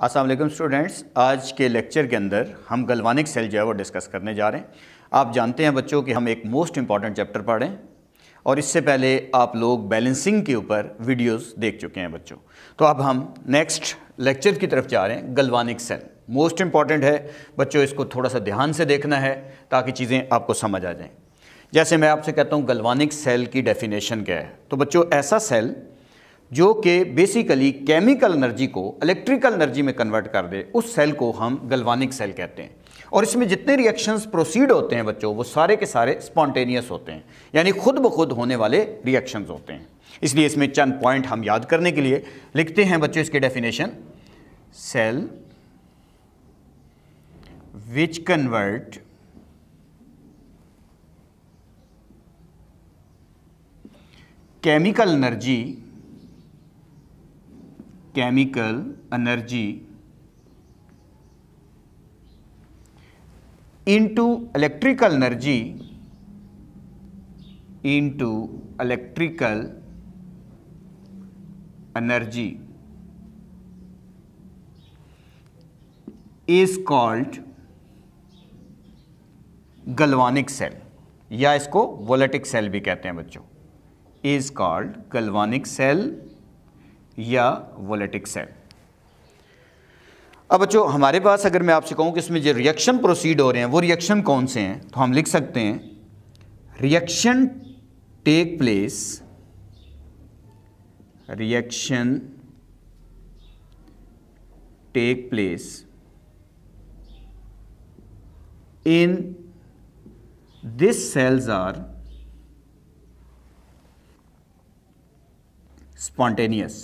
Aslam students आज के lecture के अंदर हम गलवानिक सेल जो है वो डिस्कस करने जा रहे हैं आप जानते हैं बच्चों कि हम एक मोस्ट इम्पॉर्टेंट चैप्टर पढ़ें और इससे पहले आप लोग बैलेंसिंग के ऊपर वीडियोस देख चुके हैं बच्चों तो अब हम नेक्स्ट लेक्चर की तरफ जा रहे हैं गलवानिक सेल मोस्ट इम्पॉर्टेंट है बच्चों इसको थोड़ा सा ध्यान से देखना है ताकि चीज़ें आपको समझ आ जाएँ जैसे मैं आपसे कहता हूँ गलवानिक सेल की डेफिनेशन क्या है तो बच्चों ऐसा सेल जो कि बेसिकली केमिकल एनर्जी को इलेक्ट्रिकल एनर्जी में कन्वर्ट कर दे उस सेल को हम गलवानिक सेल कहते हैं और इसमें जितने रिएक्शंस प्रोसीड होते हैं बच्चों वो सारे के सारे स्पॉन्टेनियस होते हैं यानी खुद ब खुद होने वाले रिएक्शंस होते हैं इसलिए इसमें चंद पॉइंट हम याद करने के लिए लिखते हैं बच्चों इसके definition cell which convert chemical energy chemical energy into electrical energy into electrical energy is called galvanic cell या इसको वोलेटिक सेल भी कहते हैं बच्चों इज कॉल्ड गलवानिक सेल या वोलेटिक्स है अब बच्चों हमारे पास अगर मैं आपसे कहूं कि इसमें जो रिएक्शन प्रोसीड हो रहे हैं वो रिएक्शन कौन से हैं तो हम लिख सकते हैं reaction take place reaction take place in this cells are spontaneous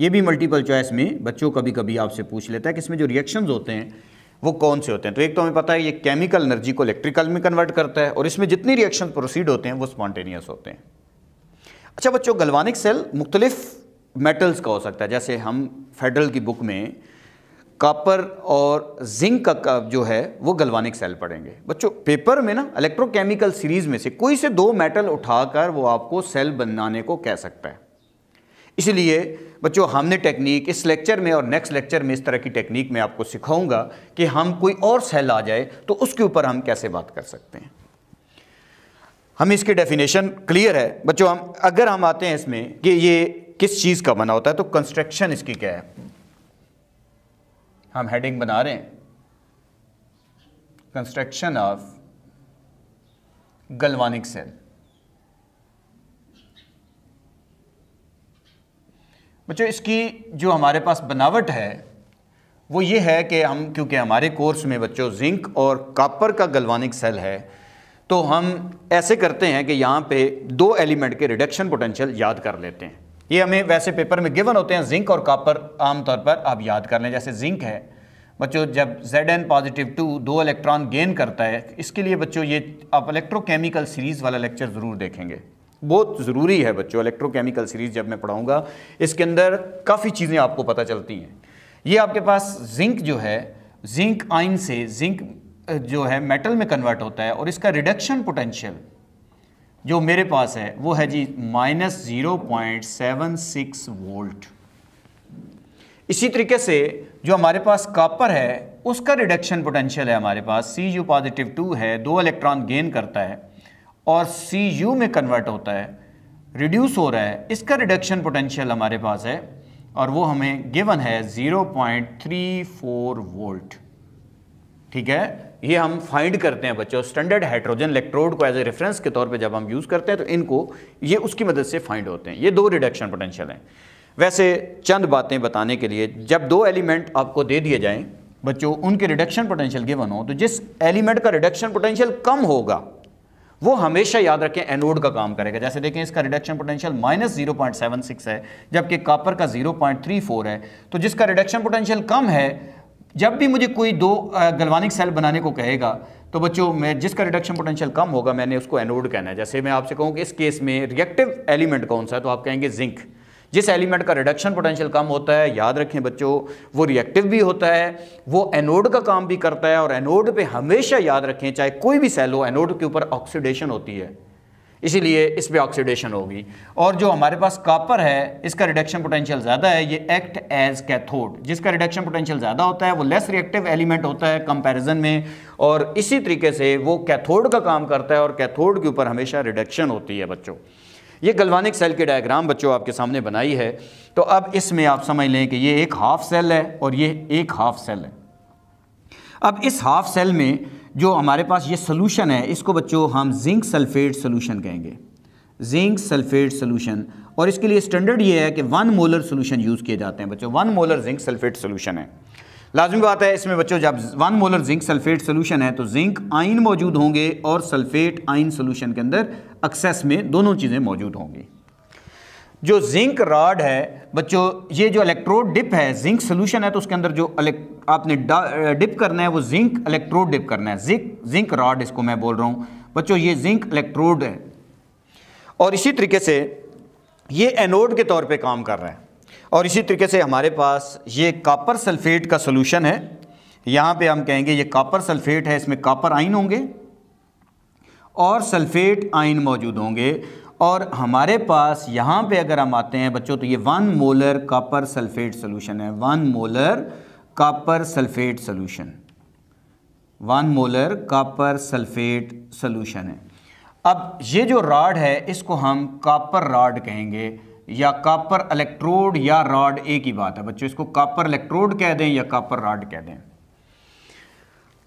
ये भी मल्टीपल चॉइस में बच्चों कभी कभी आपसे पूछ लेता है कि इसमें जो रिएक्शन होते हैं वो कौन से होते हैं तो एक तो हमें पता है ये केमिकल एनर्जी को इलेक्ट्रिकल में कन्वर्ट करता है और इसमें जितनी रिएक्शन प्रोसीड होते हैं वो स्पॉन्टेनियस होते हैं अच्छा बच्चों गलवानिक सेल मुख्तलिफ मेटल्स का हो सकता है जैसे हम फेडरल की बुक में कापर और जिंक का, का जो है वो गलवानिक सेल पढ़ेंगे बच्चों पेपर में ना इलेक्ट्रोकेमिकल सीरीज में से कोई से दो मेटल उठाकर वो आपको सेल बनाने को कह सकता है इसलिए बच्चों हमने टेक्निक इस लेक्चर में और नेक्स्ट लेक्चर में इस तरह की टेक्निक में आपको सिखाऊंगा कि हम कोई और सेल आ जाए तो उसके ऊपर हम कैसे बात कर सकते हैं हम इसकी डेफिनेशन क्लियर है बच्चों हम अगर हम आते हैं इसमें कि ये किस चीज़ का बना होता है तो कंस्ट्रक्शन इसकी क्या है हम हेडिंग बना रहे हैं कंस्ट्रक्शन ऑफ गलवानिक सेल बच्चों इसकी जो हमारे पास बनावट है वो ये है कि हम क्योंकि हमारे कोर्स में बच्चों जिंक और कापर का गलवानिक सेल है तो हम ऐसे करते हैं कि यहाँ पे दो एलिमेंट के रिडक्शन पोटेंशियल याद कर लेते हैं ये हमें वैसे पेपर में गिवन होते हैं जिंक और कापर आमतौर पर आप याद कर लें जैसे जिंक है बच्चों जब जेड एन पॉजिटिव टू दो इलेक्ट्रॉन गेन करता है इसके लिए बच्चों ये आप इलेक्ट्रोकेमिकल सीरीज़ वाला लेक्चर ज़रूर देखेंगे बहुत ज़रूरी है बच्चों इलेक्ट्रोकेमिकल सीरीज जब मैं पढ़ाऊँगा इसके अंदर काफ़ी चीज़ें आपको पता चलती हैं ये आपके पास जिंक जो है जिंक आइन से जिंक जो है मेटल में कन्वर्ट होता है और इसका रिडक्शन पोटेंशियल जो मेरे पास है वो है G minus zero point seven six volt इसी तरीके से जो हमारे पास कापर है उसका रिडक्शन पोटेंशियल है हमारे पास सी यू पॉजिटिव टू है दो इलेक्ट्रॉन गेन करता है और सी यू में कन्वर्ट होता है रिड्यूस हो रहा है इसका रिडक्शन पोटेंशियल हमारे पास है और वो हमें गिवन है 0.34 वोल्ट ठीक है ये हम फाइंड करते हैं बच्चों स्टैंडर्ड हाइड्रोजन इलेक्ट्रोड को एज ए रेफरेंस के तौर पे जब हम यूज़ करते हैं तो इनको ये उसकी मदद से फाइंड होते हैं ये दो रिडक्शन पोटेंशियल हैं वैसे चंद बातें बताने के लिए जब दो एलिमेंट आपको दे दिए जाएं बच्चों उनके रिडक्शन पोटेंशियल गिवन हो तो जिस एलिमेंट का रिडक्शन पोटेंशियल कम होगा वो हमेशा याद रखें एनोड का काम करेगा जैसे देखें इसका reduction potential minus zero point seven six है जबकि कापर का जीरो पॉइंट थ्री फोर है तो जिसका रिडक्शन पोटेंशियल कम है जब भी मुझे कोई दो गलवानिक सेल बनाने को कहेगा तो बच्चों मैं जिसका रिडक्शन पोटेंशियल कम होगा मैंने उसको एनोड कहना है जैसे मैं आपसे कहूँ कि इस केस में रिएक्टिव एलिमेंट कौन सा है तो आप कहेंगे जिंक जिस एलिमेंट का रिडक्शन पोटेंशियल कम होता है याद रखें बच्चों वो रिएक्टिव भी होता है वो एनोड का काम भी करता है और एनोड पे हमेशा याद रखें चाहे कोई भी सेल हो एनोड के ऊपर ऑक्सीडेशन होती है इसीलिए इस पर ऑक्सीडेशन होगी और जो हमारे पास कापर है इसका रिडक्शन पोटेंशियल ज़्यादा है ये एक्ट एज कैथोड जिसका रिडक्शन पोटेंशियल ज़्यादा होता है वो लेस रिएक्टिव एलिमेंट होता है कंपैरिजन में और इसी तरीके से वो कैथोड का काम करता है और कैथोड के ऊपर हमेशा रिडक्शन होती है बच्चों ये गलवानिक सेल के डायग्राम बच्चों आपके सामने बनाई है तो अब इसमें आप समझ लें कि ये एक हाफ सेल है और ये एक हाफ सेल है अब इस हाफ सेल में जो हमारे पास ये सोलूशन है इसको बच्चों हम जिंक सल्फेट सोलूशन कहेंगे जिंक सल्फेट सोलूशन और इसके लिए स्टैंडर्ड ये है कि वन मोलर सोलूशन यूज़ किए जाते हैं बच्चों one molar zinc sulphate solution है लाजमी बात है इसमें बच्चों जब one molar zinc sulphate solution है तो जिंक आइन मौजूद होंगे और सल्फेट आइन सोलूशन के अंदर एक्सेस में दोनों चीज़ें मौजूद होंगी जो जिंक रॉड है बच्चों ये जो इलेक्ट्रोड डिप है जिंक सोल्यूशन है तो उसके अंदर जो आपने डिप करना है वो जिंक इलेक्ट्रोड डिप करना है जिंक जिंक रॉड इसको मैं बोल रहा हूँ बच्चों ये जिंक इलेक्ट्रोड है और इसी तरीके से ये एनोड के तौर पे काम कर रहा है और इसी तरीके से हमारे पास ये कापर सल्फेट का सोल्यूशन है यहाँ पर हम कहेंगे ये कापर सल्फेट है इसमें कापर आइन होंगे और सल्फेट आयन मौजूद होंगे और हमारे पास यहाँ पे अगर हम आते हैं बच्चों तो ये one molar copper sulphate solution है one molar copper sulphate solution one molar copper sulphate solution है अब ये जो राड है इसको हम कापर रॉड कहेंगे या कापर इलेक्ट्रोड या रॉड एक ही बात है बच्चों इसको कापर इलेक्ट्रोड कह दें या कापर राड कह दें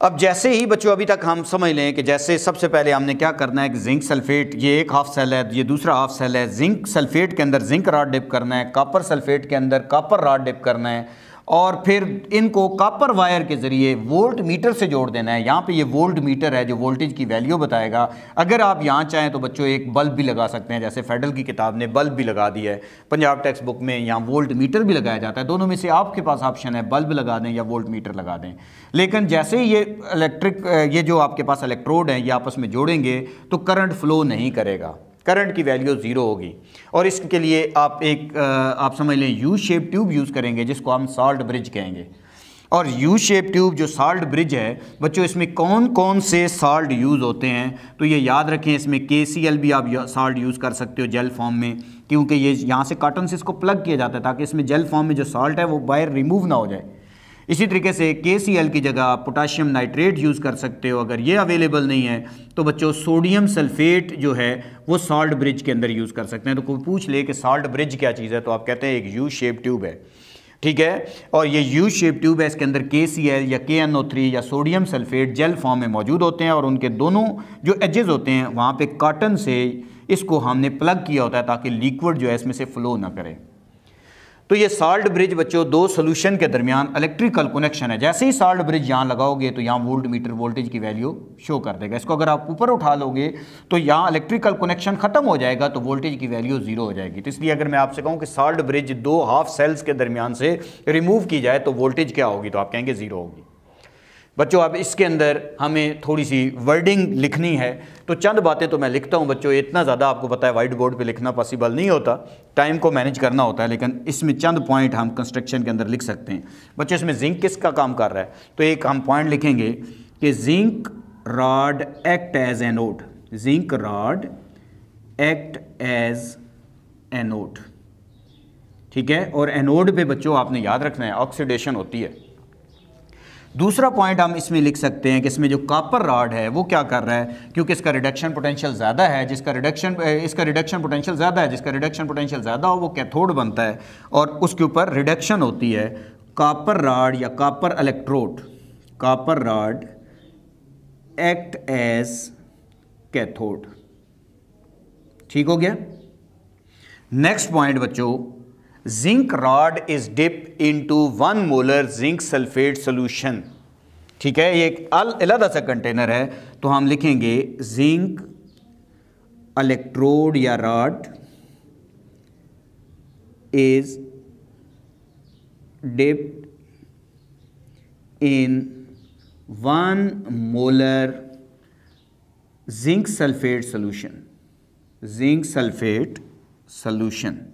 अब जैसे ही बच्चों अभी तक हम समझ लें कि जैसे सबसे पहले हमने क्या करना है कि जिंक सल्फेट ये एक हाफ सेल है ये दूसरा हाफ सेल है जिंक सल्फेट के अंदर जिंक राड डिप करना है कॉपर सल्फेट के अंदर कॉपर राड डिप करना है और फिर इनको कापर वायर के ज़रिए वोल्ट मीटर से जोड़ देना है यहाँ पे ये वोल्ट मीटर है जो वोल्टेज की वैल्यू बताएगा अगर आप यहाँ चाहें तो बच्चों एक बल्ब भी लगा सकते हैं जैसे फेडरल की किताब ने बल्ब भी लगा दिया है पंजाब टेक्स्ट बुक में यहाँ वोल्ट मीटर भी लगाया जाता है दोनों में से आपके पास ऑप्शन है बल्ब लगा दें या वोल्ट मीटर लगा दें लेकिन जैसे ही ये इलेक्ट्रिक ये जो आपके पास इलेक्ट्रोड हैं ये आपस में जोड़ेंगे तो करंट फ्लो नहीं करेगा करंट की वैल्यू ज़ीरो होगी और इसके लिए आप एक आप समझ लें यू शेप ट्यूब यूज़ करेंगे जिसको हम साल्ट ब्रिज कहेंगे और यू शेप ट्यूब जो साल्ट ब्रिज है बच्चों इसमें कौन कौन से साल्ट यूज़ होते हैं तो ये याद रखें इसमें के भी आप साल्ट यूज़ कर सकते हो जेल फॉर्म में क्योंकि ये यहाँ से काटन से इसको प्लग किया जाता है ताकि इसमें जेल फॉर्म में जो साल्ट है वो बाहर रिमूव ना हो जाए इसी तरीके से के की जगह आप पोटाशियम नाइट्रेट यूज़ कर सकते हो अगर ये अवेलेबल नहीं है तो बच्चों सोडियम सल्फेट जो है वो सॉल्ट ब्रिज के अंदर यूज़ कर सकते हैं तो कोई पूछ ले कि सॉल्ट ब्रिज क्या चीज़ है तो आप कहते हैं एक यू शेप ट्यूब है ठीक है और ये यू शेप ट्यूब है इसके अंदर के सी एल या के एन ओ थ्री या सोडियम सल्फेट जेल फॉर्म में मौजूद होते हैं और उनके दोनों जो एजेज़ होते हैं वहाँ पर कॉटन से इसको हमने प्लग किया होता है ताकि लिक्विड जो है इसमें से फ़्लो ना करें तो ये साल्ट ब्रिज बच्चों दो सोल्यूशन के दरमियान इलेक्ट्रिकल कनेक्शन है जैसे ही साल्ट ब्रिज यहाँ लगाओगे तो यहाँ वोल्ट मीटर वोल्टेज की वैल्यू शो कर देगा इसको अगर आप ऊपर उठा लोगे तो यहाँ इलेक्ट्रिकल कनेक्शन खत्म हो जाएगा तो वोल्टेज की वैल्यू जीरो हो जाएगी तो इसलिए अगर मैं आपसे कहूँ कि साल्ट ब्रिज दो हाफ सेल्स के दरमियान से रिमूव की जाए तो वोल्टेज क्या होगी तो आप कहेंगे जीरो होगी बच्चों अब इसके अंदर हमें थोड़ी सी वर्डिंग लिखनी है तो चंद बातें तो मैं लिखता हूँ बच्चों इतना ज़्यादा आपको पता है वाइट बोर्ड पे लिखना पॉसिबल नहीं होता टाइम को मैनेज करना होता है लेकिन इसमें चंद पॉइंट हम कंस्ट्रक्शन के अंदर लिख सकते हैं बच्चों इसमें जिंक किसका काम कर रहा है तो एक हम पॉइंट लिखेंगे कि zinc rod act as anode zinc rod act as anode ठीक है और एनोड पे बच्चों आपने याद रखना है ऑक्सीडेशन होती है दूसरा पॉइंट हम इसमें लिख सकते हैं कि इसमें जो कापर राड है वो क्या कर रहा है क्योंकि इसका रिडक्शन पोटेंशियल ज़्यादा है जिसका रिडक्शन इसका रिडक्शन पोटेंशियल ज़्यादा है जिसका रिडक्शन पोटेंशियल ज़्यादा हो वो कैथोड बनता है और उसके ऊपर रिडक्शन होती है कापर राड या copper electrode copper rod act as cathode ठीक हो गया नेक्स्ट पॉइंट बच्चों zinc rod is dip into one molar zinc sulphate solution ठीक है ये एक अलहदा सा कंटेनर है तो हम लिखेंगे जिंक इलेक्ट्रोड या rod is dipped in one molar zinc sulphate solution zinc sulphate solution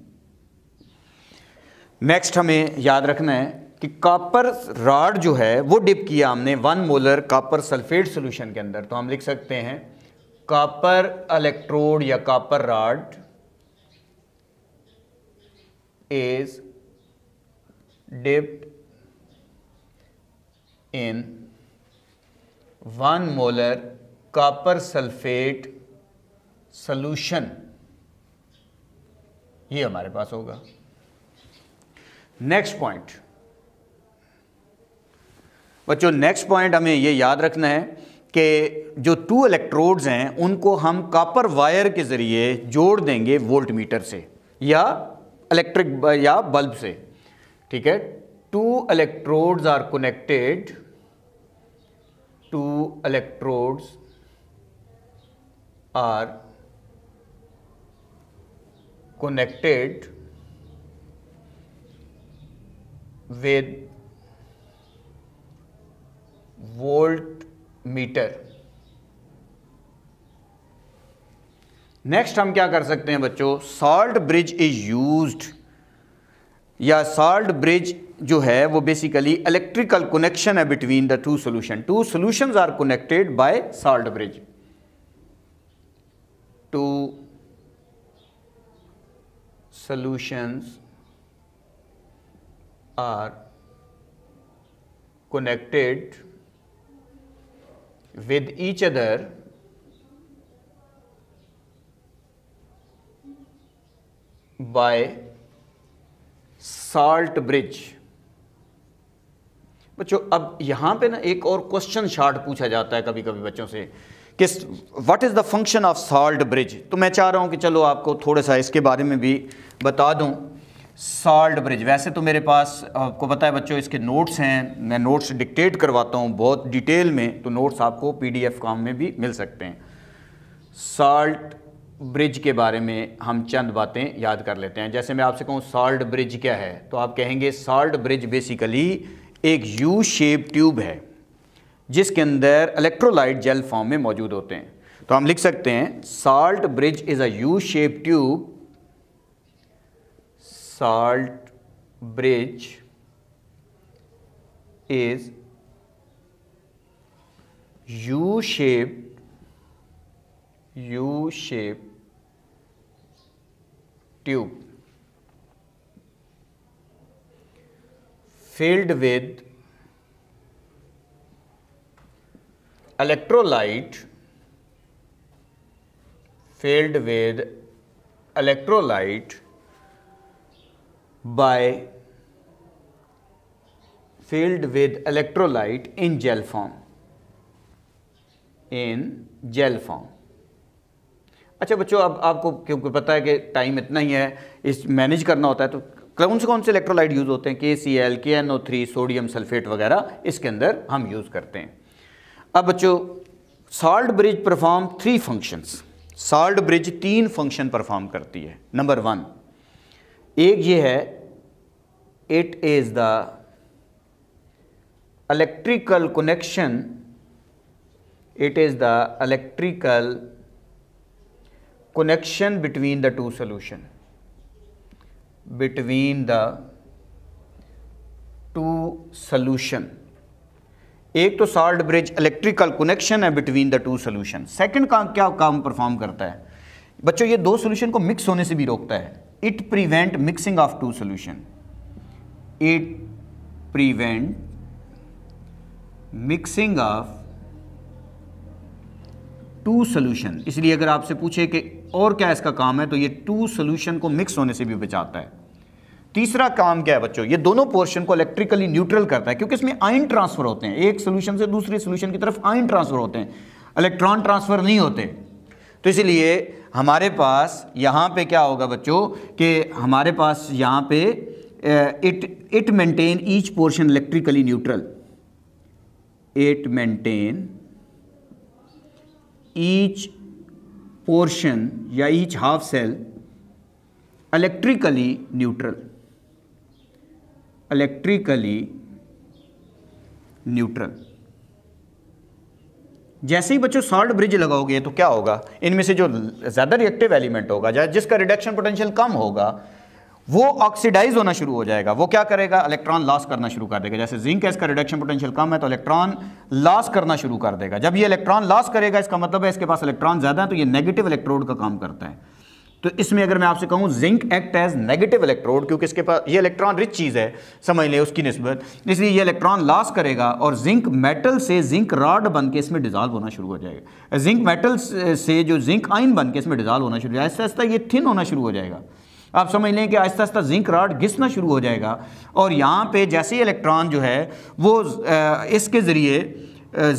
next हमें याद रखना है कि कॉपर राड जो है वो डिप किया हमने one molar copper sulphate solution के अंदर तो हम लिख सकते हैं कॉपर इलेक्ट्रोड या copper rod is dipped in one molar copper sulphate solution ये हमारे पास होगा नेक्स्ट पॉइंट बच्चों नेक्स्ट पॉइंट हमें ये याद रखना है कि जो टू इलेक्ट्रोड्स हैं उनको हम कॉपर वायर के ज़रिए जोड़ देंगे वोल्ट मीटर से या इलेक्ट्रिक या बल्ब से ठीक है two electrodes are connected two electrodes are connected with volt meter next हम क्या कर सकते हैं बच्चों सॉल्ट ब्रिज इज यूज्ड या सॉल्ट ब्रिज जो है वो बेसिकली इलेक्ट्रिकल कनेक्शन है between the two solution two solutions are connected by salt bridge two solutions are connected with each other by salt bridge बच्चों अब यहां पे ना एक और क्वेश्चन शार्ट पूछा जाता है कभी कभी बच्चों से किस what is the function of salt bridge तो मैं चाह रहा हूं कि चलो आपको थोड़ा सा इसके बारे में भी बता दूं साल्ट ब्रिज वैसे तो मेरे पास आपको पता है बच्चों इसके नोट्स हैं मैं नोट्स डिक्टेट करवाता हूँ बहुत डिटेल में तो नोट्स आपको पीडीएफ काम में भी मिल सकते हैं साल्ट ब्रिज के बारे में हम चंद बातें याद कर लेते हैं जैसे मैं आपसे कहूँ साल्ट ब्रिज क्या है तो आप कहेंगे साल्ट ब्रिज बेसिकली एक यू शेप ट्यूब है जिसके अंदर इलेक्ट्रोलाइट जेल फॉर्म में मौजूद होते हैं तो हम लिख सकते हैं salt bridge is a U shape tube salt bridge is U-shaped U-shaped tube filled with electrolyte filled with electrolyte by filled with electrolyte in gel form in gel form अच्छा बच्चों अब आपको क्योंकि पता है कि टाइम इतना ही है इस मैनेज करना होता है तो कौन से कौन से इलेक्ट्रोलाइट यूज़ होते हैं K C L K N O three sodium sulphate वगैरह इसके अंदर हम यूज़ करते हैं अब बच्चों salt bridge perform three functions salt bridge तीन फंक्शन परफॉर्म करती है नंबर वन एक ये है it is the electrical connection it is the electrical connection between the two solution between the two solution एक तो साल्ट ब्रिज इलेक्ट्रिकल कनेक्शन है between the two solution second का क्या काम परफॉर्म करता है बच्चों ये दो सोल्यूशन को मिक्स होने से भी रोकता है it prevent mixing of two solution it prevent mixing of two solution इसलिए अगर आपसे पूछे कि और क्या इसका काम है तो ये टू सोल्यूशन को मिक्स होने से भी बचाता है तीसरा काम क्या है बच्चों ये दोनों पोर्शन को इलेक्ट्रिकली न्यूट्रल करता है क्योंकि इसमें आयन ट्रांसफर होते हैं एक सोल्यूशन से दूसरे सोल्यूशन की तरफ आयन ट्रांसफर होते हैं इलेक्ट्रॉन ट्रांसफर नहीं होते तो इसलिए हमारे पास यहां पे क्या होगा बच्चों कि हमारे पास यहां पे it it maintain each portion electrically neutral it maintain each portion या each half cell electrically neutral electrically neutral जैसे ही बच्चों सॉल्ट ब्रिज लगाओगे तो क्या होगा इनमें से जो ज्यादा रिएक्टिव एलिमेंट होगा जिसका रिडक्शन पोटेंशियल कम होगा वो ऑक्सीडाइज होना शुरू हो जाएगा वो क्या करेगा इलेक्ट्रॉन लॉस करना शुरू कर देगा जैसे जिंक है इसका रिडक्शन पोटेंशियल कम है तो इलेक्ट्रॉन लॉस करना शुरू कर देगा जब ये इलेक्ट्रॉन लॉस करेगा इसका मतलब है इसके पास इलेक्ट्रॉन ज़्यादा है तो ये नेगेटिव इलेक्ट्रोड का काम करता है तो इसमें अगर मैं आपसे कहूँ zinc act as negative electrode क्योंकि इसके पास ये इलेक्ट्रॉन रिच चीज़ है समझ लें उसकी नस्बत इसलिए ये इलेक्ट्रॉन लॉस करेगा और जिंक मेटल से जिंक रॉड बन के इसमें डिजॉल्व होना शुरू हो जाएगा जिंक मेटल से जो जिंक आइन बन के इसमें डिजॉल्व होना शुरू हो जाएगा ऐसा ऐसा ये थिन होना शुरू हो जाएगा आप समझ लें कि आहिस्ता आहिस्ता जिंक राड घिसना शुरू हो जाएगा और यहाँ पे जैसे ही इलेक्ट्रॉन जो है वो इसके ज़रिए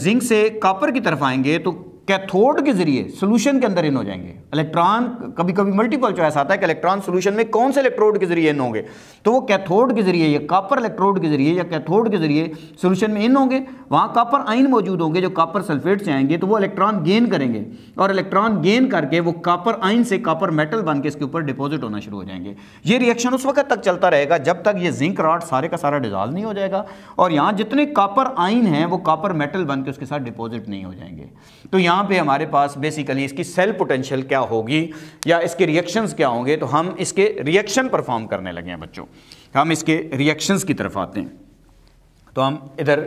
जिंक से कॉपर की तरफ आएंगे तो कैथोड के जरिए सोल्यूशन के अंदर इन हो जाएंगे इलेक्ट्रॉन कभी कभी मल्टीपल चॉइस आता है कि इलेक्ट्रॉन सोल्यूशन में कौन से इलेक्ट्रोड के जरिए इन होंगे तो वो कैथोड के जरिए या कापर इलेक्ट्रोड के जरिए या कैथोड के जरिए सोल्यूशन में इन होंगे वहाँ कापर आइन मौजूद होंगे जो कॉपर सल्फेट से आएंगे तो वो इलेक्ट्रॉन गेन करेंगे और इलेक्ट्रॉन गेन करके वो कापर आइन से कापर मेटल बन के इसके ऊपर डिपॉजिट होना शुरू हो जाएंगे ये रिएक्शन उस वक्त तक चलता रहेगा जब तक ये जिंक रॉड सारे का सारा डिजॉल्व नहीं हो जाएगा और यहाँ जितने कापर आइन हैं वो कापर मेटल बन के उसके साथ डिपॉजिट नहीं हो जाएंगे तो यहाँ यहाँ पे हमारे पास बेसिकली इसकी सेल पोटेंशियल क्या होगी या इसके रिएक्शंस क्या होंगे तो हम इसके रिएक्शन परफॉर्म करने लगे हैं बच्चों हम इसके रिएक्शंस की तरफ आते हैं तो हम इधर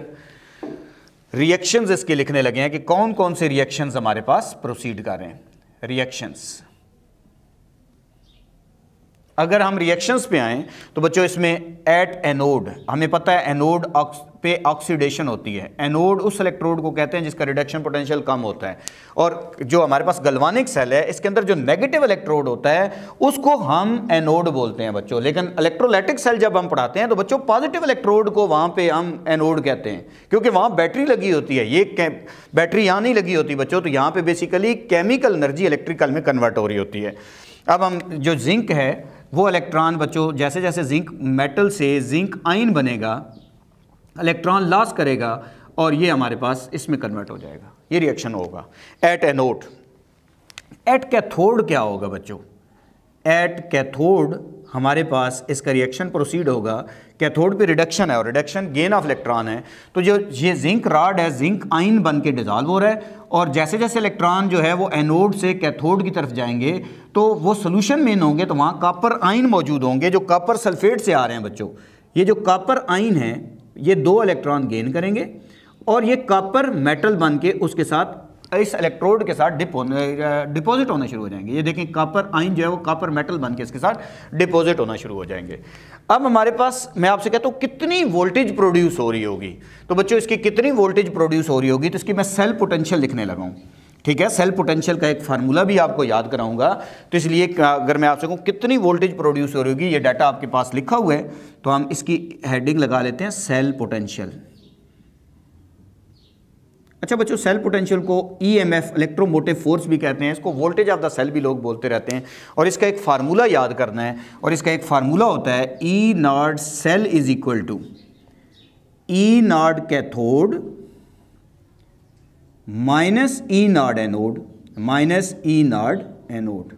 रिएक्शंस इसके लिखने लगे हैं कि कौन कौन से रिएक्शंस हमारे पास प्रोसीड कर रहे हैं रिएक्शंस अगर हम रिएक्शंस पे आए तो बच्चों इसमें एट एनोड हमें पता है एनोड पे ऑक्सीडेशन होती है एनोड उस इलेक्ट्रोड को कहते हैं जिसका रिडक्शन पोटेंशियल कम होता है और जो हमारे पास गलवानिक सेल है इसके अंदर जो नेगेटिव इलेक्ट्रोड होता है उसको हम एनोड बोलते हैं बच्चों लेकिन इलेक्ट्रोलाइटिक सेल जब हम पढ़ाते हैं तो बच्चों पॉजिटिव इलेक्ट्रोड को वहाँ पे हम एनोड कहते हैं क्योंकि वहाँ बैटरी लगी होती है ये बैटरी यहाँ नहीं लगी होती बच्चों तो यहाँ पर बेसिकली केमिकल एनर्जी इलेक्ट्रिकल में कन्वर्ट हो रही होती है अब हम जो जिंक है वो इलेक्ट्रॉन बच्चों जैसे जैसे जिंक मेटल से जिंक आइन बनेगा इलेक्ट्रॉन लॉस करेगा और ये हमारे पास इसमें कन्वर्ट हो जाएगा ये रिएक्शन होगा एट एनोड एट कैथोड क्या होगा बच्चों एट कैथोड हमारे पास इसका रिएक्शन प्रोसीड होगा कैथोड पे रिडक्शन है और रिडक्शन गेन ऑफ इलेक्ट्रॉन है तो जो ये जिंक राड है जिंक आइन बन के डिजॉल्व हो रहा है और जैसे जैसे इलेक्ट्रॉन जो है वो एनोड से कैथोड की तरफ जाएंगे तो वो सोल्यूशन मेन होंगे तो वहाँ कापर आइन मौजूद होंगे जो कापर सल्फेट से आ रहे हैं बच्चों ये जो कापर आइन है ये दो इलेक्ट्रॉन गेन करेंगे और ये कॉपर मेटल बन के उसके साथ इस इलेक्ट्रोड के साथ डिप डिपॉजिट होना शुरू हो जाएंगे ये देखें कॉपर आइन जो है वो कॉपर मेटल बन के इसके साथ डिपॉजिट होना शुरू हो जाएंगे अब हमारे पास मैं आपसे कहता हूँ कितनी वोल्टेज प्रोड्यूस हो रही होगी तो बच्चों इसकी कितनी वोल्टेज प्रोड्यूस हो रही होगी तो इसकी मैं सेल पोटेंशियल लिखने लगाऊँ ठीक है सेल पोटेंशियल का एक फार्मूला भी आपको याद कराऊंगा तो इसलिए अगर मैं आपसे कहूँ कितनी वोल्टेज प्रोड्यूस हो रही होगी ये डाटा आपके पास लिखा हुआ है तो हम इसकी हेडिंग लगा लेते हैं सेल पोटेंशियल अच्छा बच्चों सेल पोटेंशियल को E M F electromotive force भी कहते हैं इसको वोल्टेज ऑफ द सेल भी लोग बोलते रहते हैं और इसका एक फार्मूला याद करना है और इसका एक फार्मूला होता है E naught cell is equal to E naught cathode minus E naught anode minus E naught anode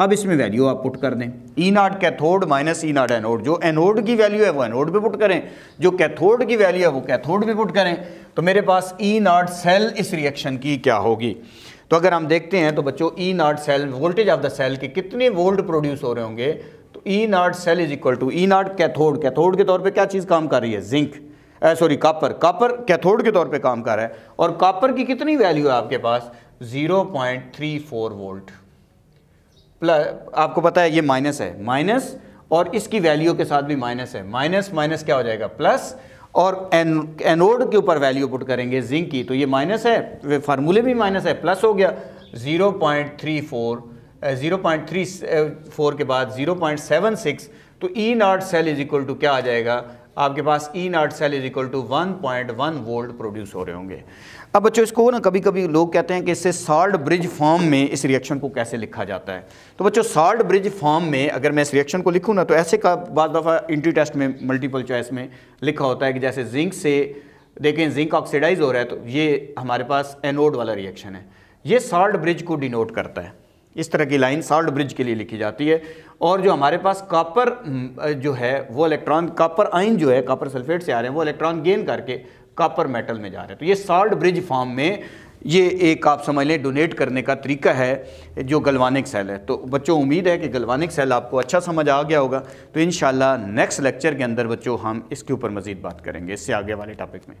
अब इसमें वैल्यू आप पुट कर दें E e naught cathode minus E e naught anode जो एनोड की वैल्यू है वो एनोड पे पुट करें जो कैथोड की वैल्यू है वो कैथोड पे पुट करें तो मेरे पास ई नॉट सेल इस रिएक्शन की क्या होगी तो अगर हम देखते हैं तो बच्चों E naught cell voltage of the cell के कितने वोल्ट प्रोड्यूस हो रहे होंगे तो E naught cell is equal to E naught cathode cathode के तौर पर क्या चीज़ काम कर रही है zinc sorry copper copper cathode के तौर पे काम कर रहा है और कापर की कितनी वैल्यू है आपके पास 0.34 वोल्ट प्लस आपको पता है ये माइनस है माइनस और इसकी वैल्यू के साथ भी माइनस है माइनस माइनस क्या हो जाएगा प्लस और एन एनोड के ऊपर वैल्यू पुट करेंगे जिंक की तो ये माइनस है फार्मूले भी माइनस है प्लस हो गया 0.34 0.34 के बाद 0.76 तो E naught cell is equal to क्या आ जाएगा आपके पास E naught cell is equal to one point one volt produce हो रहे होंगे अब बच्चों इसको ना कभी कभी लोग कहते हैं कि इससे साल्ट ब्रिज फॉर्म में इस रिएक्शन को कैसे लिखा जाता है तो बच्चों साल्ट ब्रिज फॉर्म में अगर मैं इस रिएक्शन को लिखूँ ना तो ऐसे का बार दफ़ा इंट्री टेस्ट में मल्टीपल चॉइस में लिखा होता है कि जैसे जिंक से देखें जिंक ऑक्सीडाइज हो रहा है तो ये हमारे पास एनोड वाला रिएक्शन है ये साल्ट ब्रिज को डिनोट करता है इस तरह की लाइन साल्ट ब्रिज के लिए लिखी जाती है और जो हमारे पास कॉपर जो है वो इलेक्ट्रॉन कॉपर आइन जो है कॉपर सल्फेट से आ रहे हैं वो इलेक्ट्रॉन गेन करके कॉपर मेटल में जा रहे हैं तो ये साल्ट ब्रिज फॉर्म में ये एक आप समझ लें डोनेट करने का तरीका है जो गलवानिक सेल है तो बच्चों उम्मीद है कि गलवानिक सेल आपको अच्छा समझ आ गया होगा तो इन नेक्स्ट लेक्चर के अंदर बच्चों हम इसके ऊपर मज़ीद बात करेंगे इससे आगे वाले टॉपिक में